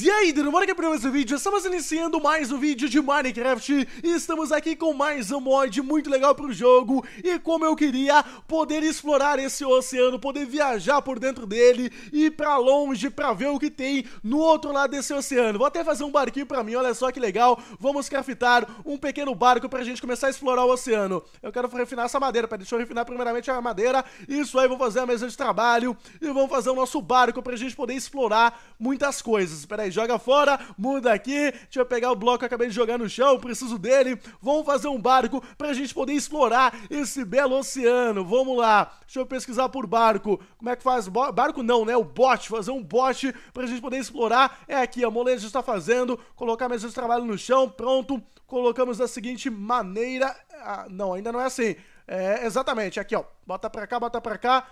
E aí, tudo bom? Aqui para mais um vídeo, estamos iniciando mais um vídeo de Minecraft e estamos aqui com mais um mod muito legal para o jogo e como eu queria poder explorar esse oceano, poder viajar por dentro dele e para longe para ver o que tem no outro lado desse oceano. Vou até fazer um barquinho para mim, olha só que legal, vamos craftar um pequeno barco para a gente começar a explorar o oceano. Eu quero refinar essa madeira, pera, deixa eu refinar primeiramente a madeira, isso aí, vou fazer a mesa de trabalho e vamos fazer o nosso barco para a gente poder explorar muitas coisas. Espera aí, joga fora, muda aqui. Deixa eu pegar o bloco que eu acabei de jogar no chão, preciso dele. Vamos fazer um barco pra gente poder explorar esse belo oceano. Vamos lá. Deixa eu pesquisar por barco. Como é que faz? Barco não, né? O bote, fazer um bote pra gente poder explorar. É aqui, a já está fazendo. Colocar mesmo de trabalho no chão, pronto. Colocamos da seguinte maneira. Ah, não, ainda não é assim. É, exatamente, aqui ó, bota pra cá, bota pra cá,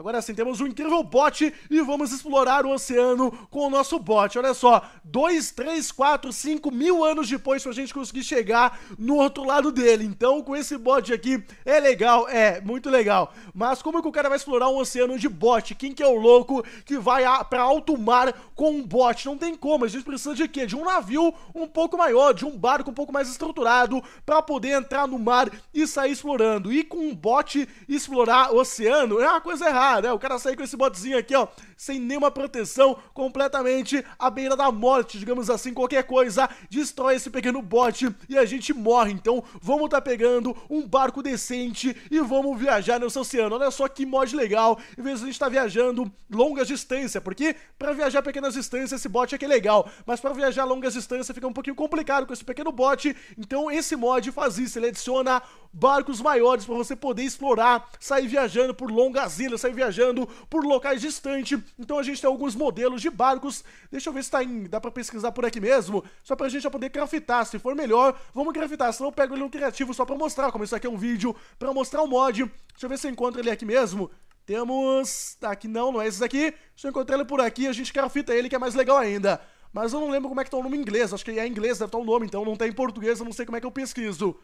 Agora sim, temos um incrível bote e vamos explorar o oceano com o nosso bote. Olha só, 2, 3, 4, 5 mil anos depois pra gente conseguir chegar no outro lado dele. Então, com esse bote aqui, é legal, é, muito legal. Mas como é que o cara vai explorar um oceano de bote? Quem que é o louco que vai a, pra alto mar com um bote? Não tem como, a gente precisa de quê? De um navio um pouco maior, de um barco um pouco mais estruturado pra poder entrar no mar e sair explorando. E com um bote explorar oceano é uma coisa errada né? O cara sair com esse botezinho aqui, ó, sem nenhuma proteção, completamente à beira da morte, digamos assim, qualquer coisa, destrói esse pequeno bote e a gente morre. Então, vamos tá pegando um barco decente e vamos viajar nesse oceano. Olha só que mod legal, em vez de a gente tá viajando longas distâncias, porque para viajar pequenas distâncias esse bote aqui é legal, mas para viajar longas distâncias fica um pouquinho complicado com esse pequeno bote. Então, esse mod faz isso, ele adiciona barcos maiores para você poder explorar, sair viajando por longas ilhas, sair viajando por locais distantes. Então a gente tem alguns modelos de barcos. Deixa eu ver se tá em. Dá para pesquisar por aqui mesmo. Só pra gente já poder craftar. Se for melhor, vamos craftar. Senão eu pego ele no criativo só para mostrar. Como isso aqui é um vídeo para mostrar o mod. Deixa eu ver se eu encontro ele aqui mesmo. Temos. aqui não, não é esse daqui. Se eu encontrar ele por aqui, a gente crafta ele, que é mais legal ainda. Mas eu não lembro como é que tá o nome em inglês. Acho que é em inglês, deve estar tá o nome, então não tá em português, eu não sei como é que eu pesquiso.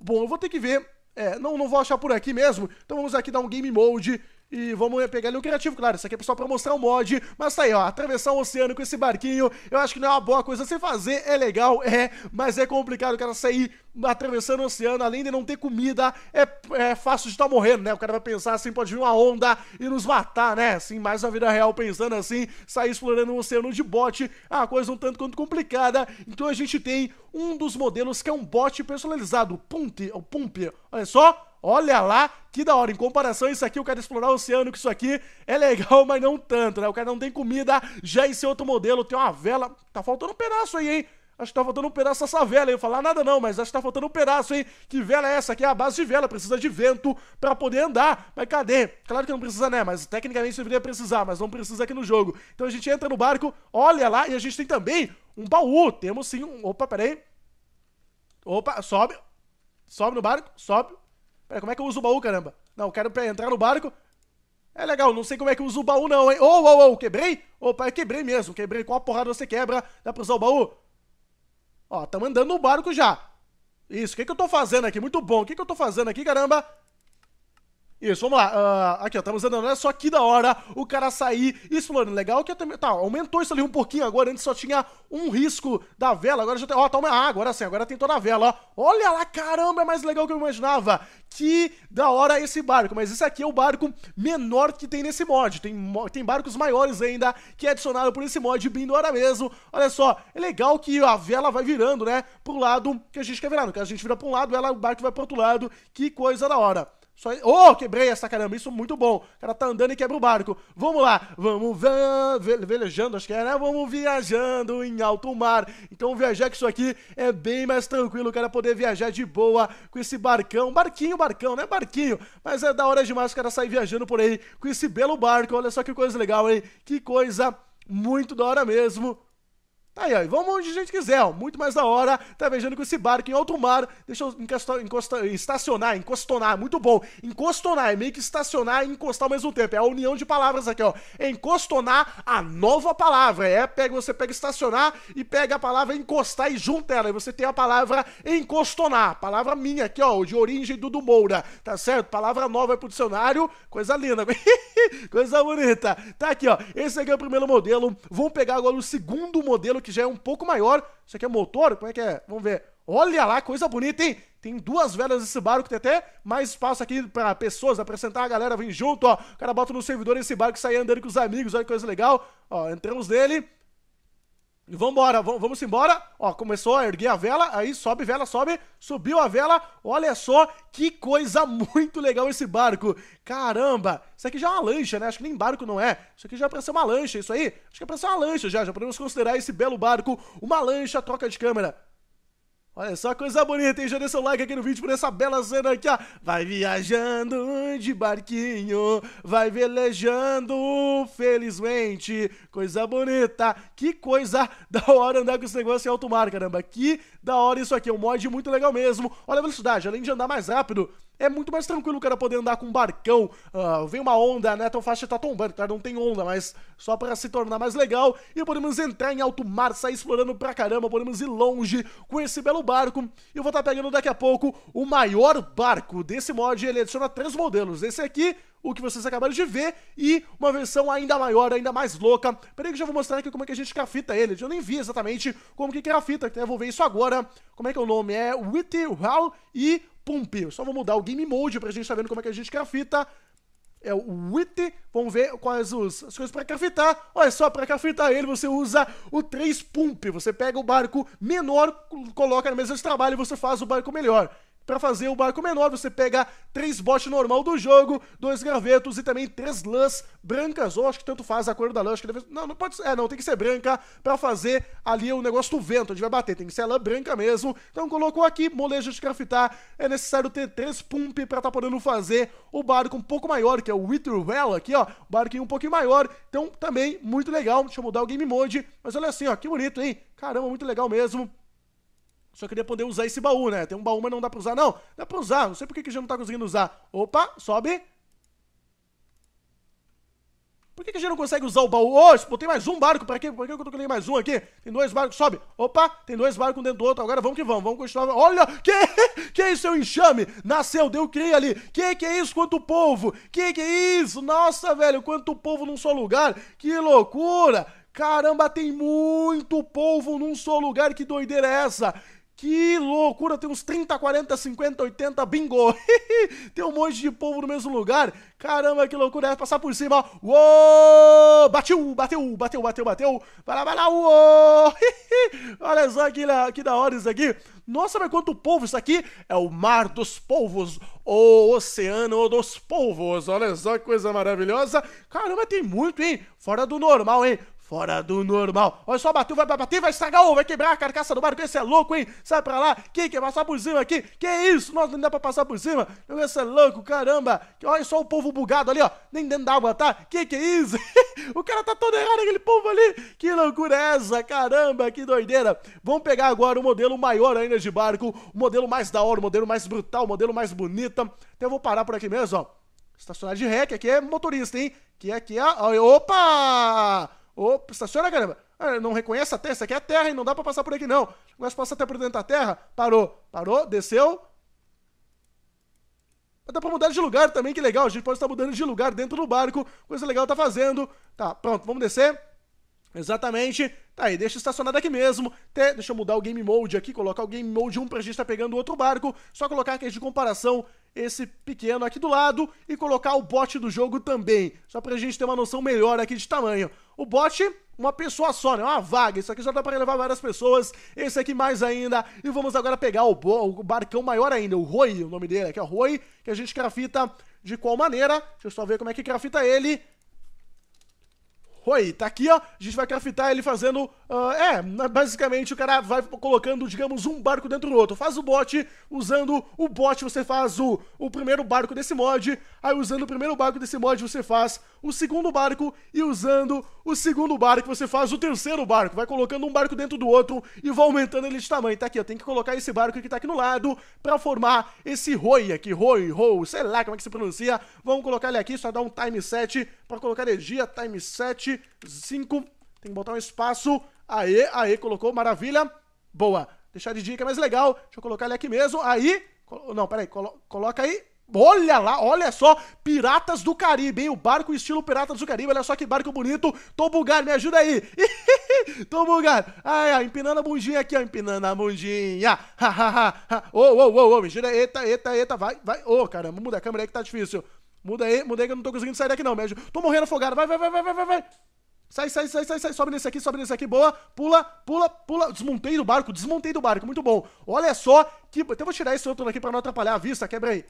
Bom, eu vou ter que ver. É, não, não vou achar por aqui mesmo. Então vamos aqui dar um game mode e vamos pegar ali o criativo, claro. Isso aqui é só pra mostrar o mod. Mas tá aí, ó. Atravessar o oceano com esse barquinho. Eu acho que não é uma boa coisa. Se fazer é legal, é. Mas é complicado, o cara, sair atravessando o oceano. Além de não ter comida, é, é fácil de estar tá morrendo, né? O cara vai pensar assim: pode vir uma onda e nos matar, né? Assim, mais na vida real, pensando assim. Sair explorando o oceano de bote é uma coisa um tanto quanto complicada. Então a gente tem um dos modelos que é um bote personalizado. O Pump. O Pump. Olha só. Olha lá, que da hora. Em comparação, isso aqui, o cara explorar o oceano, que isso aqui é legal, mas não tanto, né? O cara não tem comida. Já esse outro modelo tem uma vela. Tá faltando um pedaço aí, hein? Acho que tá faltando um pedaço dessa vela, hein? Falar nada não, mas acho que tá faltando um pedaço, hein? Que vela é essa? Aqui é a base de vela, precisa de vento para poder andar. Mas cadê? Claro que não precisa, né? Mas tecnicamente deveria precisar, mas não precisa aqui no jogo. Então a gente entra no barco, olha lá, e a gente tem também um baú. Temos sim um... Opa, peraí. Opa, sobe. Sobe no barco, sobe. Pera, como é que eu uso o baú, caramba? Não, quero entrar no barco. É legal, não sei como é que uso o baú não, hein? Ou, ou, ou, quebrei? Opa, eu quebrei mesmo, quebrei. Com a porrada você quebra, dá pra usar o baú? Ó, tá mandando no barco já. Isso, o que que eu tô fazendo aqui? Muito bom. O que que eu tô fazendo aqui, caramba? Isso, vamos lá. Uh, aqui, ó, estamos tá andando. Olha né? só que da hora o cara sair explorando. Legal que também. Tá, aumentou isso ali um pouquinho. Agora antes só tinha um risco da vela. Agora já tem. Ó, tá uma. Ah, agora sim, agora tem toda a vela. Olha lá, caramba, é mais legal que eu imaginava. Que da hora esse barco. Mas esse aqui é o barco menor que tem nesse mod. Tem, tem barcos maiores ainda que é adicionado por esse mod bem da hora mesmo. Olha só, é legal que a vela vai virando, né? Pro lado que a gente quer virar. No caso, a gente vira pra um lado, ela, o barco vai pro outro lado. Que coisa da hora. Só... Oh, quebrei essa caramba, isso muito bom. O cara tá andando e quebra o barco. Vamos lá, vamos ve... velejando, acho que é, né? Vamos viajando em alto mar. Então viajar com isso aqui é bem mais tranquilo, o cara poder viajar de boa com esse barcão. Barquinho, barcão, né? Barquinho. Mas é da hora demais o cara sair viajando por aí com esse belo barco. Olha só que coisa legal, hein? Que coisa muito da hora mesmo. Tá aí, ó. E vamos onde a gente quiser, ó. Muito mais da hora. Tá viajando com esse barco em alto mar. Deixa eu encostar, encostar, estacionar, encostonar. Muito bom. Encostonar é meio que estacionar e encostar ao mesmo tempo. É a união de palavras aqui, ó. É encostonar, a nova palavra. É, pega, você pega estacionar e pega a palavra encostar e junta ela. E você tem a palavra encostonar. Palavra minha aqui, ó. De origem do Dudu Moura. Tá certo? Palavra nova é pro dicionário. Coisa linda. Coisa bonita. Tá aqui, ó. Esse aqui é o primeiro modelo. Vamos pegar agora o segundo modelo que que já é um pouco maior. Isso aqui é motor? Como é que é? Vamos ver. Olha lá, coisa bonita, hein? Tem duas velas nesse barco, tem até mais espaço aqui para pessoas, apresentar a galera, vem junto, ó. O cara bota no servidor esse barco e sai andando com os amigos, olha que coisa legal. Ó, entramos nele. Vamos embora, vamos embora. Ó, começou a erguer a vela, aí sobe vela, sobe, subiu a vela. Olha só que coisa muito legal esse barco. Caramba, isso aqui já é uma lancha, né? Acho que nem barco não é. Isso aqui já é pra ser uma lancha, isso aí. Acho que é pra ser uma lancha já, já podemos considerar esse belo barco uma lancha, troca de câmera. Olha só, coisa bonita, hein? Já deu seu like aqui no vídeo por essa bela cena aqui, ó. Vai viajando de barquinho, vai velejando, felizmente. Coisa bonita. Que coisa da hora andar com esse negócio em alto mar, caramba. Que da hora isso aqui. É um mod muito legal mesmo. Olha a velocidade, além de andar mais rápido, é muito mais tranquilo o cara poder andar com um barcão. Uh, vem uma onda, né? Então faixa tá tombando, cara, não tem onda, mas só para se tornar mais legal. E podemos entrar em alto mar, sair explorando pra caramba, podemos ir longe com esse belo barco. E eu vou estar tá pegando daqui a pouco o maior barco desse mod. Ele adiciona três modelos. Esse aqui, o que vocês acabaram de ver, e uma versão ainda maior, ainda mais louca. Peraí que eu já vou mostrar aqui como é que a gente grafita ele. Eu nem vi exatamente como que grafita, até vou ver isso agora. Como é que é o nome? É Witty Hall e Pump. só vou mudar o Game Mode pra gente estar tá vendo como é que a gente grafita. É o Wit. Vamos ver quais os, as coisas pra grafitar. Olha só, pra grafitar ele você usa o 3 Pump. Você pega o barco menor, coloca na mesa de trabalho e você faz o barco melhor. Para fazer o barco menor, você pega três botes normal do jogo, dois gravetos e também três lãs brancas, ou acho que tanto faz a cor da lã, acho que deve... Não, não pode ser, é, não, tem que ser branca para fazer ali o negócio do vento, onde vai bater, tem que ser a lã branca mesmo. Então colocou aqui, molejo de craftar, é necessário ter três pump para tá podendo fazer o barco um pouco maior, que é o Witherwell aqui, ó, barquinho um pouquinho maior, então também muito legal, deixa eu mudar o game mode, mas olha assim, ó, que bonito, hein? Caramba, muito legal mesmo. Só queria poder usar esse baú, né? Tem um baú, mas não dá pra usar. Não, dá pra usar. Não sei por que, que já não tá conseguindo usar. Opa, sobe. Por que, que a gente não consegue usar o baú? Ô, oh, tem mais um barco pra quê? Por que eu tô querendo mais um aqui? Tem dois barcos, sobe. Opa, tem dois barcos um dentro do outro. Agora vamos que vamos, vamos continuar. Olha, que que é isso? É enxame. Nasceu, deu cria ali. Que que é isso? Quanto povo. Que que é isso? Nossa, velho, quanto povo num só lugar. Que loucura. Caramba, tem muito povo num só lugar, que doideira é essa? Que loucura, tem uns 30, 40, 50, 80, bingo! tem um monte de povo no mesmo lugar. Caramba, que loucura, é passar por cima. Uou! Bateu, bateu, bateu, bateu, bateu. Vai lá, vai lá. uou! Olha só que, que da hora isso aqui. Nossa, mas quanto povo isso aqui! É o mar dos povos, o oceano dos povos. Olha só que coisa maravilhosa. Caramba, tem muito, hein? Fora do normal, hein? fora do normal. Olha só, bateu, vai bater, vai estragar ou vai quebrar a carcaça do barco. Esse é louco, hein? Sai pra lá. Quem quer passar por cima aqui? Que isso? Nossa, não dá pra passar por cima. Esse é louco, caramba. Olha só o povo bugado ali, ó. Nem dentro d'água, tá? Que que é isso? o cara tá todo errado, aquele povo ali. Que loucura é essa? Caramba, que doideira. Vamos pegar agora o modelo maior ainda de barco. O modelo mais da hora, o modelo mais brutal, o modelo mais bonita. Então eu vou parar por aqui mesmo, ó. Estacionário de rec, aqui é motorista, hein? Que aqui é. Opa! Opa, estaciona, caramba. Ah, não reconhece a terra, isso aqui é terra e não dá para passar por aqui, não. Mas passa até por dentro da terra. Parou, parou, desceu. Mas dá pra mudar de lugar também, que legal. A gente pode estar mudando de lugar dentro do barco. Coisa legal tá fazendo. Tá, pronto, vamos descer. Exatamente. Tá aí, deixa estacionado aqui mesmo. Até, deixa eu mudar o game mode aqui, colocar o game mode 1 pra gente estar tá pegando outro barco. Só colocar aqui é de comparação esse pequeno aqui do lado e colocar o bot do jogo também. Só pra gente ter uma noção melhor aqui de tamanho. O bot, uma pessoa só, né? Uma vaga. Isso aqui já dá pra levar várias pessoas. Esse aqui mais ainda. E vamos agora pegar o, o barcão maior ainda, o Roi, o nome dele aqui é o Roi, que a gente crafita de qual maneira. Deixa eu só ver como é que crafita ele. Oi, tá aqui, ó. A gente vai craftar ele fazendo. Uh, é, basicamente o cara vai colocando, digamos, um barco dentro do outro. Faz o bot, usando o bot você faz o, o primeiro barco desse mod. Aí usando o primeiro barco desse mod você faz o segundo barco. E usando o segundo barco você faz o terceiro barco. Vai colocando um barco dentro do outro e vai aumentando ele de tamanho. Tá aqui, ó. Tem que colocar esse barco que tá aqui no lado pra formar esse Roi aqui. Roi, roi, sei lá como é que se pronuncia. Vamos colocar ele aqui, só dar um time set pra colocar energia. Time set 5. Tem que botar um espaço. Aê, aê, colocou, maravilha. Boa. Deixar de dica é mais legal. Deixa eu colocar ele aqui mesmo. Aí. Não, peraí. Colo coloca aí. Olha lá, olha só, Piratas do Caribe, hein? O barco estilo Piratas do Caribe, olha só que barco bonito. Tô bugado, me ajuda aí. Tô bugado. Ai, ai, empinando a bundinha aqui, ó, empinando a bundinha. Ô, ô, ô, ô, me ajuda. Eita, eita, eita, vai, vai. Ô, oh, caramba, muda a câmera aí que tá difícil. Muda aí, muda aí que eu não tô conseguindo sair daqui não, me Tô morrendo afogado, vai, vai, vai, vai, vai, vai. Sai, sai, sai, sai, sai. Sobe nesse aqui, sobe nesse aqui. Boa. Pula, pula, pula. Desmontei do barco, desmontei do barco. Muito bom. Olha só que. Até então vou tirar esse outro daqui pra não atrapalhar a vista. Quebra aí.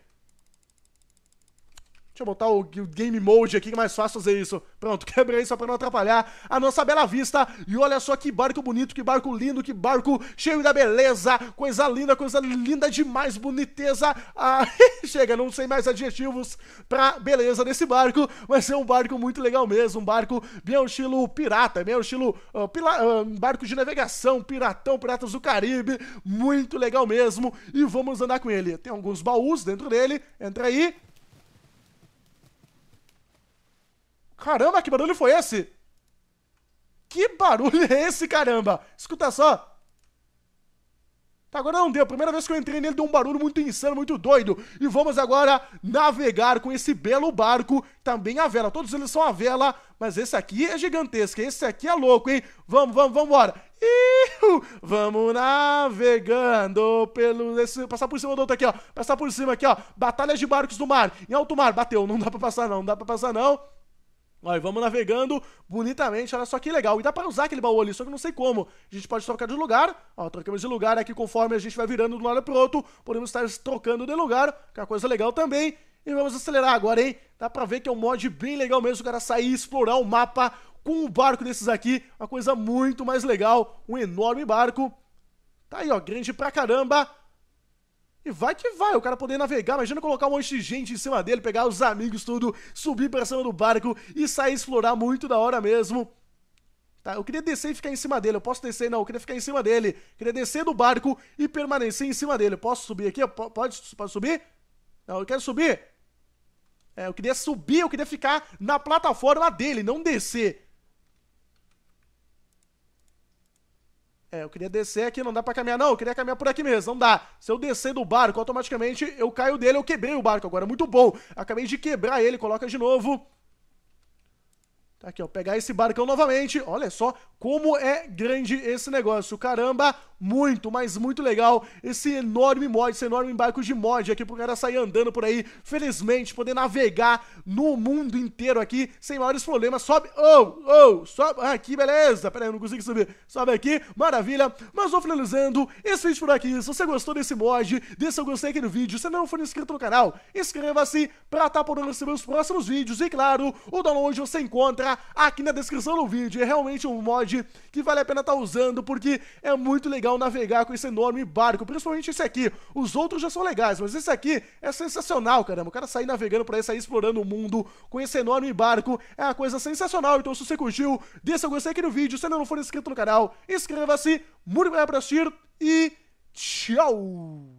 Deixa eu botar o game mode aqui que é mais fácil fazer isso. Pronto, quebrei só pra não atrapalhar a nossa bela vista. E olha só que barco bonito, que barco lindo, que barco cheio da beleza. Coisa linda, coisa linda demais, boniteza. Ah, chega, não sei mais adjetivos pra beleza desse barco. Mas é um barco muito legal mesmo. Um barco bem ao estilo pirata, bem ao estilo uh, pila, uh, barco de navegação, piratão, piratas do Caribe. Muito legal mesmo. E vamos andar com ele. Tem alguns baús dentro dele. Entra aí. Caramba, que barulho foi esse? Que barulho é esse, caramba? Escuta só. Tá, agora não deu. A primeira vez que eu entrei nele deu um barulho muito insano, muito doido. E vamos agora navegar com esse belo barco, também a vela. Todos eles são a vela, mas esse aqui é gigantesco. Esse aqui é louco, hein? Vamos, vamos, vamos embora. Iu! Vamos navegando pelo. Esse... Passar por cima do outro aqui, ó. Passar por cima aqui, ó. Batalhas de barcos do mar. Em alto mar. Bateu. Não dá pra passar, não. Não dá pra passar, não. Olha, vamos navegando bonitamente, olha só que legal. E dá pra usar aquele baú ali, só que não sei como. A gente pode trocar de lugar, ó, trocamos de lugar aqui conforme a gente vai virando de um lado pro outro. Podemos estar trocando de lugar, que é uma coisa legal também. E vamos acelerar agora, hein? Dá pra ver que é um mod bem legal mesmo, o cara sair e explorar o mapa com um barco desses aqui. Uma coisa muito mais legal, um enorme barco. Tá aí, ó, grande pra caramba. E vai que vai, o cara poder navegar. Imagina colocar um monte de gente em cima dele, pegar os amigos, tudo, subir pra cima do barco e sair explorar muito da hora mesmo. Tá, eu queria descer e ficar em cima dele. Eu posso descer, não. Eu queria ficar em cima dele. Eu queria descer do barco e permanecer em cima dele. Eu posso subir aqui? pode, pode subir? Não, eu quero subir. É, eu queria subir, eu queria ficar na plataforma dele, não descer. É, eu queria descer aqui, não dá pra caminhar, não. Eu queria caminhar por aqui mesmo, não dá. Se eu descer do barco, automaticamente eu caio dele, eu quebrei o barco agora. Muito bom. Acabei de quebrar ele, coloca de novo. Tá aqui, ó. Pegar esse barcão novamente. Olha só como é grande esse negócio. Caramba, muito, mas muito legal esse enorme mod, esse enorme barco de mod aqui pro cara sair andando por aí, felizmente, poder navegar no mundo inteiro aqui sem maiores problemas. Sobe, oh, oh, sobe, aqui, beleza. Pera aí, eu não consigo subir. Sobe aqui, maravilha. Mas vou finalizando esse vídeo por aqui. Se você gostou desse mod, dê seu gostei aqui no vídeo. Se não for inscrito no canal, inscreva-se pra estar tá podendo receber os próximos vídeos. E claro, o download você encontra aqui na descrição do vídeo. É realmente um mod que vale a pena estar tá usando porque é muito legal legal navegar com esse enorme barco, principalmente esse aqui. Os outros já são legais, mas esse aqui é sensacional, caramba. O cara sair navegando por aí, sair explorando o mundo com esse enorme barco é uma coisa sensacional. Então, se você curtiu, deixa seu gostei aqui no vídeo. Se ainda não for inscrito no canal, inscreva-se. Muito obrigado por assistir e tchau!